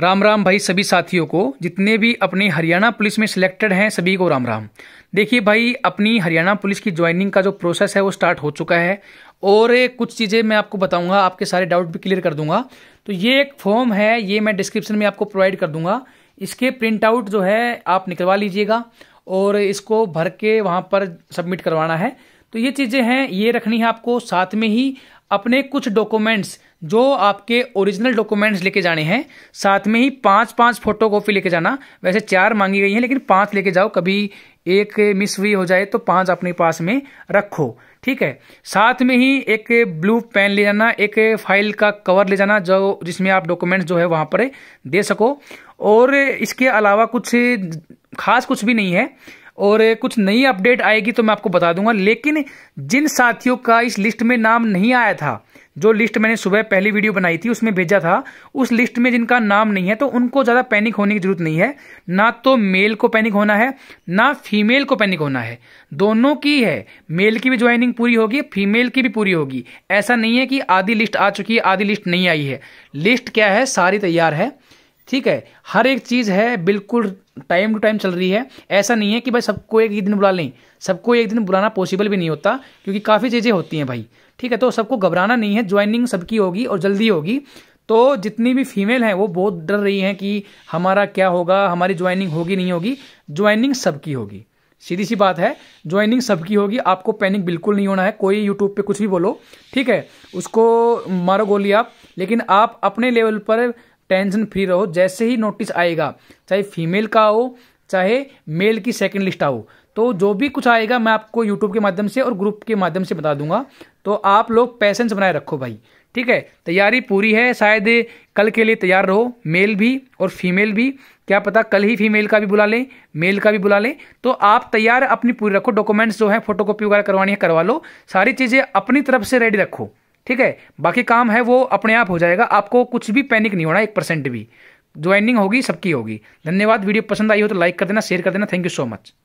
राम राम भाई सभी साथियों को जितने भी अपने हरियाणा पुलिस में सिलेक्टेड हैं सभी को राम राम देखिए भाई अपनी हरियाणा पुलिस की ज्वाइनिंग का जो प्रोसेस है वो स्टार्ट हो चुका है और कुछ चीज़ें मैं आपको बताऊंगा आपके सारे डाउट भी क्लियर कर दूंगा तो ये एक फॉर्म है ये मैं डिस्क्रिप्शन में आपको प्रोवाइड कर दूंगा इसके प्रिंट आउट जो है आप निकलवा लीजिएगा और इसको भर के वहाँ पर सबमिट करवाना है तो ये चीज़ें हैं ये रखनी है आपको साथ में ही अपने कुछ डॉक्यूमेंट्स जो आपके ओरिजिनल डॉक्यूमेंट्स लेके जाने हैं साथ में ही पांच पांच फोटो कॉपी लेके जाना वैसे चार मांगी गई हैं लेकिन पांच लेके जाओ कभी एक मिस हुई हो जाए तो पांच अपने पास में रखो ठीक है साथ में ही एक ब्लू पेन ले जाना एक फाइल का कवर ले जाना जो जिसमें आप डॉक्यूमेंट्स जो है वहां पर दे सको और इसके अलावा कुछ खास कुछ भी नहीं है और कुछ नई अपडेट आएगी तो मैं आपको बता दूंगा लेकिन जिन साथियों का इस लिस्ट में नाम नहीं आया था जो लिस्ट मैंने सुबह पहली वीडियो बनाई थी उसमें भेजा था उस लिस्ट में जिनका नाम नहीं है तो उनको ज़्यादा पैनिक होने की जरूरत नहीं है ना तो मेल को पैनिक होना है ना फीमेल को पैनिक होना है दोनों की है मेल की भी ज्वाइनिंग पूरी होगी फीमेल की भी पूरी होगी ऐसा नहीं है कि आधी लिस्ट आ चुकी है आधी लिस्ट नहीं आई है लिस्ट क्या है सारी तैयार है ठीक है हर एक चीज़ है बिल्कुल टाइम टू टाइम चल रही है ऐसा नहीं है कि भाई सबको एक ही दिन बुला लें सबको एक दिन बुलाना पॉसिबल भी नहीं होता क्योंकि काफ़ी चीज़ें होती हैं भाई ठीक है तो सबको घबराना नहीं है ज्वाइनिंग सबकी होगी और जल्दी होगी तो जितनी भी फीमेल हैं वो बहुत डर रही हैं कि हमारा क्या होगा हमारी ज्वाइनिंग होगी नहीं होगी ज्वाइनिंग सबकी होगी सीधी सी बात है ज्वाइनिंग सबकी होगी आपको पैनिक बिल्कुल नहीं होना है कोई यूट्यूब पे कुछ भी बोलो ठीक है उसको मारो गोली आप लेकिन आप अपने लेवल पर टेंशन फ्री रहो जैसे ही नोटिस आएगा चाहे फीमेल का हो चाहे मेल की सेकंड लिस्ट आओ तो जो भी कुछ आएगा मैं आपको यूट्यूब के माध्यम से और ग्रुप के माध्यम से बता दूंगा तो आप लोग पैसेंस बनाए रखो भाई ठीक है तैयारी पूरी है शायद कल के लिए तैयार रहो मेल भी और फीमेल भी क्या पता कल ही फीमेल का भी बुला लें मेल का भी बुला लें तो आप तैयार अपनी पूरी रखो डॉक्यूमेंट्स जो है फोटोकॉपी वगैरह करवानी है करवा लो सारी चीज़ें अपनी तरफ से रेडी रखो ठीक है बाकी काम है वो अपने आप हो जाएगा आपको कुछ भी पैनिक नहीं होना एक परसेंट भी ज्वाइनिंग होगी सबकी होगी धन्यवाद वीडियो पसंद आई हो तो लाइक कर देना शेयर कर देना थैंक यू सो मच